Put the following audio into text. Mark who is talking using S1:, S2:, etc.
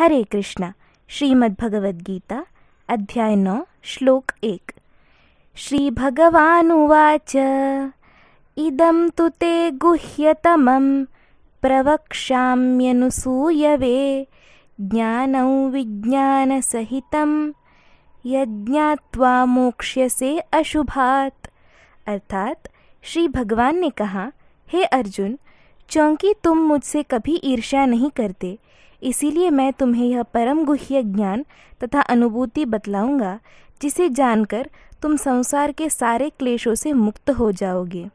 S1: हरे कृष्ण श्रीमद्भगवद्गीता अध्याय नौ श्लोक एक श्रीभगवानुवाच इदं तु ते गुह्यतमं प्रवक्ष्याम्यनुसूयवे ज्ञानं विज्ञानसहितं यज्ञात्वा मोक्ष्यसे अशुभात् अर्थात श्री भगवान ने कहा हे अर्जुन क्योंकि तुम मुझसे कभी ईर्ष्या नहीं करते इसीलिए मैं तुम्हें यह परम गुह्य ज्ञान तथा अनुभूति बतलाऊंगा जिसे जानकर तुम संसार के सारे क्लेशों से मुक्त हो जाओगे